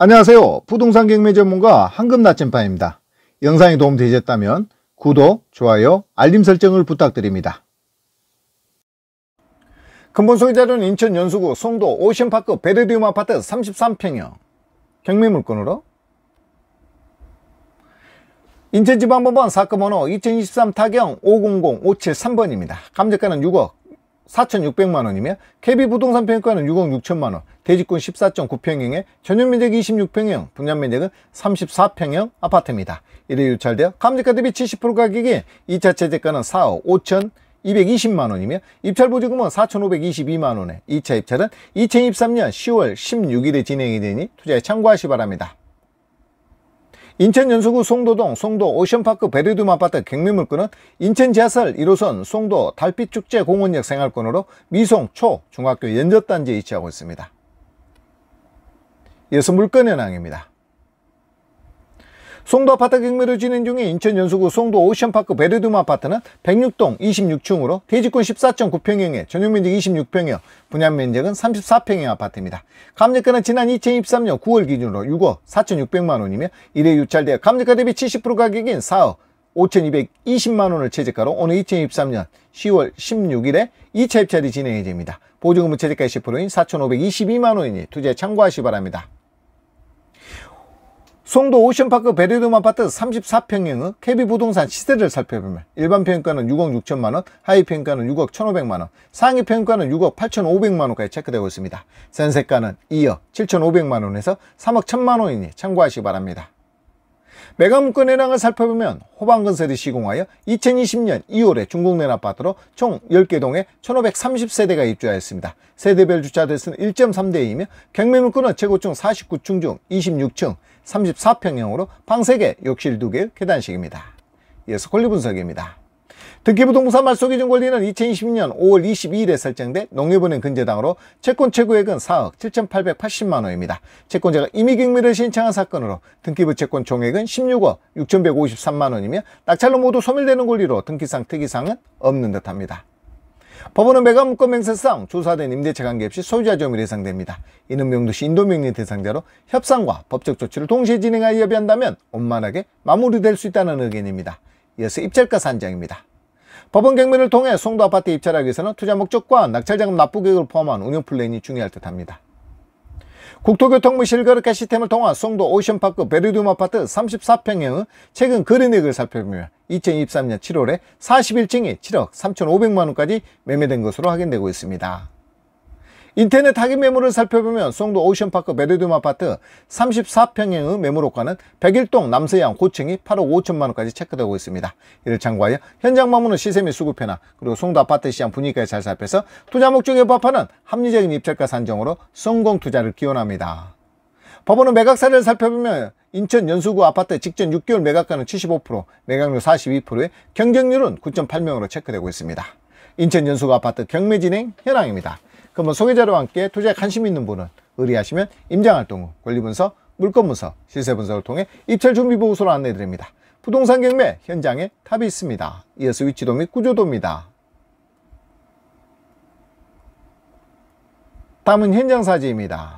안녕하세요. 부동산 경매 전문가 황금 나침반입니다. 영상이 도움되셨다면 구독, 좋아요, 알림 설정을 부탁드립니다. 근본 소유자는 료 인천 연수구 송도 오션파크 베르디움 아파트 33평형 경매 물건으로 인천지방법원 사건 번호 2023 타경 500573번입니다. 감정가는 6억, 4,600만 원이며 KB 부동산 평가는 6억 6천만 원, 대지권 14.9평형에 전용 면적 26평형, 분양 면적은 34평형 아파트입니다. 이래 유찰되어 감지가 대비 70% 가격에 2차 최저가는 4억 5천 220만 원이며 입찰 보증금은 4,522만 원에 2차 입찰은 2023년 10월 16일에 진행이 되니 투자에 참고하시 바랍니다. 인천 연수구 송도동 송도 오션파크 베리듐 아파트 경매물건은 인천 지하철 1호선 송도 달빛축제 공원역 생활권으로 미송 초 중학교 연접단지에 위치하고 있습니다. 이어서 물건 현황입니다. 송도 아파트 경매로 진행 중인 인천 연수구 송도 오션파크 베르둠 아파트는 106동 26층으로 대지권 14.9평형에 전용면적 26평형, 분양면적은 34평형 아파트입니다. 감정가는 지난 2023년 9월 기준으로 6억 4,600만원이며 1회 유찰되어 감정가 대비 70% 가격인 4억 5,220만원을 최저가로 오늘 2023년 10월 16일에 2차 입찰이 진행 이됩니다 보증금은 최저가 10%인 4,522만원이니 투자에 참고하시 기 바랍니다. 송도 오션파크 베리룸 아파트 34평형의 KB 부동산 시세를 살펴보면 일반 평가는 6억 6천만원, 하위 평가는 6억 1,500만원, 상위 평가는 6억 8,500만원까지 체크되고 있습니다. 센세가는 2억 7,500만원에서 3억 1천만원이니 참고하시기 바랍니다. 매각문권 현황을 살펴보면 호방건설이 시공하여 2020년 2월에 중국 내 아파트로 총 10개 동에 1530세대가 입주하였습니다. 세대별 주차대수는 1.3대이며 경매문권은 최고층 49층 중 26층 34평형으로 방 3개, 욕실 2개, 의 계단식입니다. 이어서 권리분석입니다. 등기부동산 말소기준 권리는 2020년 5월 22일에 설정된 농협은행 근저당으로 채권 최고액은 4억 7,880만 원입니다. 채권자가 임의경매를 신청한 사건으로 등기부 채권 총액은 16억 6,153만 원이며 낙찰로 모두 소멸되는 권리로 등기상 특이상은 없는 듯합니다. 법원은 매각 문건 맹세상 조사된 임대차 관계 없이 소유자 점유를 예상됩니다. 이는 명도시 인도명리 대상자로 협상과 법적 조치를 동시에 진행하여 협의한다면 원만하게 마무리될 수 있다는 의견입니다. 이어서 입찰가 산정입니다 법원 경매를 통해 송도 아파트 입찰하기 위해서는 투자 목적과 낙찰자금 납부 계획을 포함한 운영 플랜이 중요할 듯합니다. 국토교통부 실거래가 시스템을 통한 송도 오션파크 베르듐 아파트 34평형의 최근 거래액을 살펴보면 2023년 7월에 41층이 7억 3,500만원까지 매매된 것으로 확인되고 있습니다. 인터넷 타깃 매물을 살펴보면 송도 오션파크 메드듐 아파트 34평형의 매물호가는 101동 남서양 고층이 8억 5천만원까지 체크되고 있습니다. 이를 참고하여 현장 마무는 시세 및 수급 변화 그리고 송도 아파트 시장 분위기까지 잘 살펴서 투자 목적에 법합하는 합리적인 입찰가 산정으로 성공 투자를 기원합니다. 법원은 매각사를 례 살펴보면 인천 연수구 아파트 직전 6개월 매각가는 75%, 매각률 42%에 경쟁률은 9.8명으로 체크되고 있습니다. 인천 연수구 아파트 경매진행 현황입니다. 그러면 소개자료와 함께 투자에 관심 있는 분은 의뢰하시면 임장활동 후 권리분석, 물건분석, 시세분석을 통해 입찰 준비 보고서를 안내드립니다. 부동산 경매 현장에 탑이 있습니다. 이어서 위치도 및 구조도입니다. 다음은 현장 사진입니다.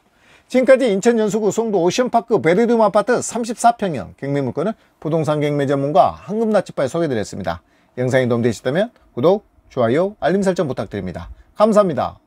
지금까지 인천연수구 송도 오션파크 베리룸 아파트 34평형 경매 물건을 부동산 경매 전문가 황금나치바에 소개드렸습니다. 영상이 도움되셨다면 구독, 좋아요, 알림 설정 부탁드립니다. 감사합니다.